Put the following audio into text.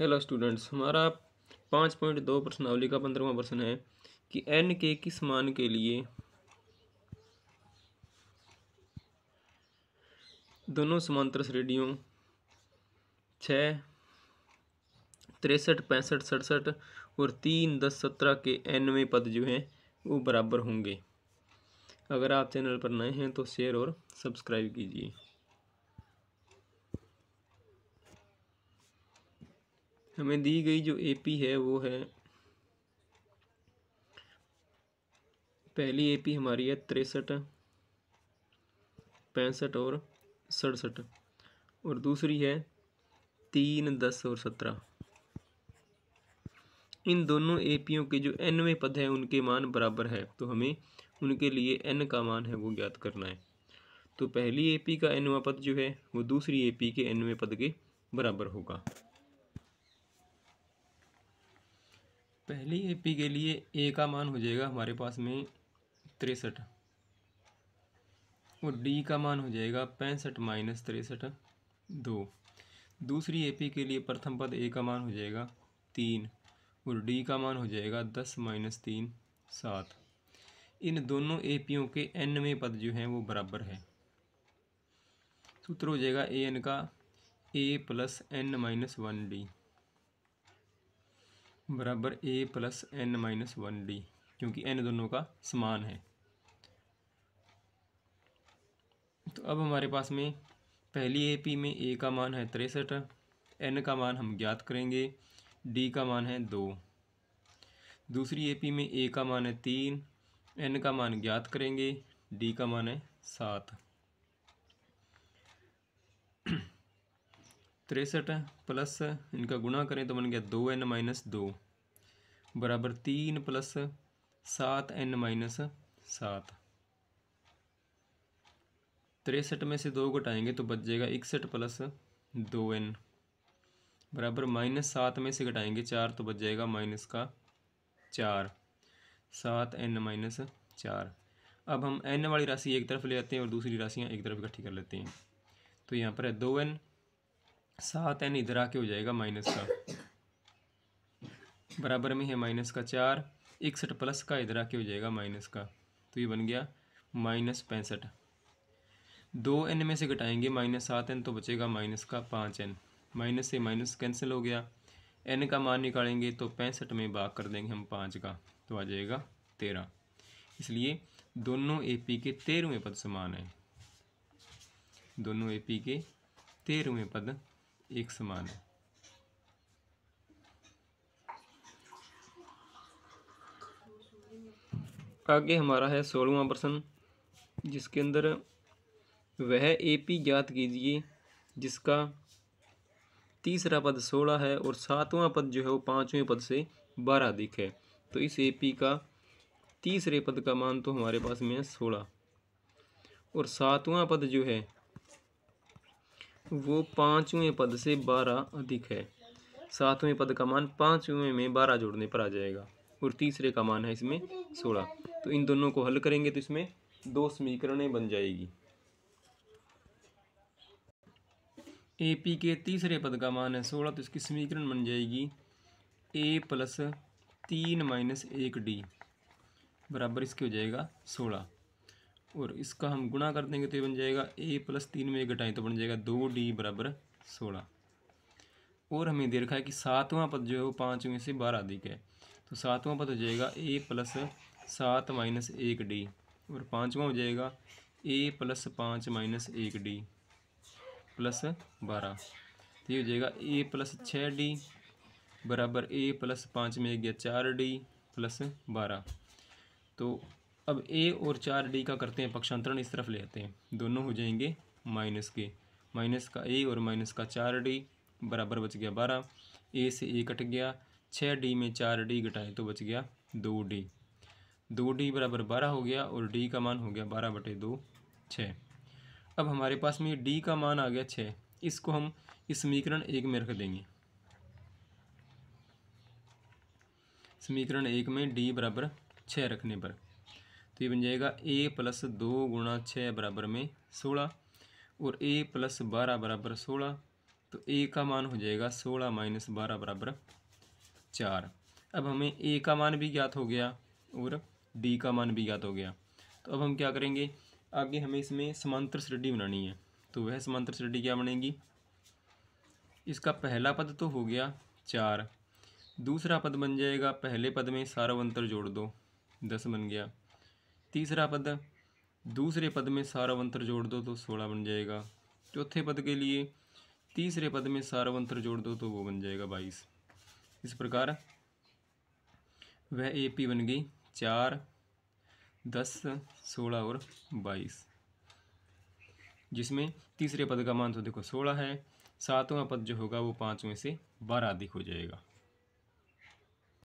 hello students हमारा पाँच point दो प्रश्नावली का पंद्रहवा प्रश्न है कि एन के किस मान के लिए दोनों समांतर श्रेणियों छः तिरसठ पैंसठ सड़सठ और तीन दस सत्रह के एन में पद जो हैं वो बराबर होंगे अगर आप चैनल पर नए हैं तो शेयर और सब्सक्राइब कीजिए हमें दी गई जो एपी है वो है पहली एपी हमारी है तिरसठ पैंसठ और सड़सठ और दूसरी है तीन दस और सत्रह इन दोनों एपीओं के जो एनवे पद हैं उनके मान बराबर है तो हमें उनके लिए एन का मान है वो ज्ञात करना है तो पहली एपी का एनवा पद जो है वो दूसरी एपी के एनवे पद के बराबर होगा पहली ए पी के लिए ए का मान हो जाएगा हमारे पास में तिरसठ और डी का मान हो जाएगा पैंसठ माइनस तिरसठ दो दूसरी ए पी के लिए प्रथम पद ए का मान हो जाएगा तीन और डी का मान हो जाएगा दस माइनस तीन सात इन दोनों ए पियों के एन में पद जो हैं वो बराबर है सूत्र हो जाएगा ए एन का A plus N minus one D बराबर A plus N minus one D क्योंकि एन दोनों का समान है तो अब हमारे पास में पहली ए पी में ए का मान है तिरसठ एन का मान हम ज्ञात करेंगे डी का मान है दो दूसरी ए पी में ए का मान है तीन एन का मान ज्ञात करेंगे डी का मान है सात तिरसठ प्लस इनका गुना करें तो बन गया दो एन माइनस दो बराबर तीन प्लस सात एन माइनस सात तिरसठ में से दो घटाएंगे तो बच जाएगा इकसठ प्लस दो एन बराबर माइनस सात में से घटाएंगे चार तो बच जाएगा माइनस का चार सात एन माइनस चार अब हम एन वाली राशि एक तरफ ले आते हैं और दूसरी राशियाँ एक तरफ इकट्ठी कर लेते हैं तो यहाँ पर है दो एन सात एन इधर आके हो जाएगा माइनस का बराबर में है माइनस का चार इकसठ प्लस का इधर आके हो जाएगा माइनस का तो ये बन गया माइनस पैंसठ दो एन में से घटाएंगे माइनस सात एन तो बचेगा माइनस का पाँच एन माइनस से माइनस कैंसिल हो गया एन का मान निकालेंगे तो पैंसठ में भाग कर देंगे हम पाँच का तो आ जाएगा तेरह इसलिए दोनों ए पी के तेरहवें पद समान हैं दोनों ए पी के तेरहवें पद एक समान है आगे हमारा है सोलवा प्रश्न जिसके अंदर वह ए पी ज्ञात कीजिए जिसका तीसरा पद सोलह है और सातवां पद जो है वो पांचवें पद से बारह अधिक है तो इस ए पी का तीसरे पद का मान तो हमारे पास में है सोलह और सातवां पद जो है वो पाँचवें पद से बारह अधिक है सातवें पद का मान पाँचवें में बारह जोड़ने पर आ जाएगा और तीसरे का मान है इसमें सोलह तो इन दोनों को हल करेंगे तो इसमें दो समीकरणें बन जाएगी ए पी के तीसरे पद का मान है सोलह तो इसकी समीकरण बन जाएगी ए प्लस तीन माइनस एक डी बराबर इसके हो जाएगा सोलह और इसका हम गुणा कर देंगे तो ये बन जाएगा ए प्लस तीन में एक घटाएं तो बन जाएगा दो डी बराबर सोलह और हमें दे रखा है कि सातवां पद जो है वो पाँच में से बारह अधिक है तो सातवां पद हो जाएगा ए प्लस सात माइनस एक डी और पाँचवा हो जाएगा ए प्लस पाँच माइनस एक डी प्लस बारह तो ये हो जाएगा ए प्लस छः डी बराबर ए प्लस पाँच में एक गया चार डी प्लस बारह तो अब ए और चार डी का करते हैं पक्षांतरण इस तरफ ले आते हैं दोनों हो जाएंगे माइनस के माइनस का ए और माइनस का चार डी बराबर बच गया बारह ए से ए कट गया छः डी में चार डी घटाए तो बच गया दो डी दो डी बराबर बारह हो गया और डी का मान हो गया बारह बटे दो छः अब हमारे पास में डी का मान आ गया छः इसको हम इस समीकरण एक में रख देंगे समीकरण एक में डी बराबर छः रखने पर तो ये बन जाएगा ए प्लस दो गुणा छः बराबर में सोलह और ए प्लस बारह बराबर सोलह तो ए का मान हो जाएगा सोलह माइनस बारह बराबर चार अब हमें ए का मान भी ज्ञात हो गया और डी का मान भी ज्ञात हो गया तो अब हम क्या करेंगे आगे हमें इसमें समांतर श्रेणी बनानी है तो वह समांतर श्रेणी क्या बनेगी इसका पहला पद तो हो गया चार दूसरा पद बन जाएगा पहले पद में सारा अंतर जोड़ दो दस बन गया तीसरा पद दूसरे पद में सारावंतर जोड़ दो तो सोलह बन जाएगा चौथे पद के लिए तीसरे पद में सारावंतर जोड़ दो तो वो बन जाएगा बाईस इस प्रकार वह ए पी बन गई चार दस सोलह और बाईस जिसमें तीसरे पद का मान तो देखो सोलह है सातवां पद जो होगा वो पाँचवें से बारह अधिक हो जाएगा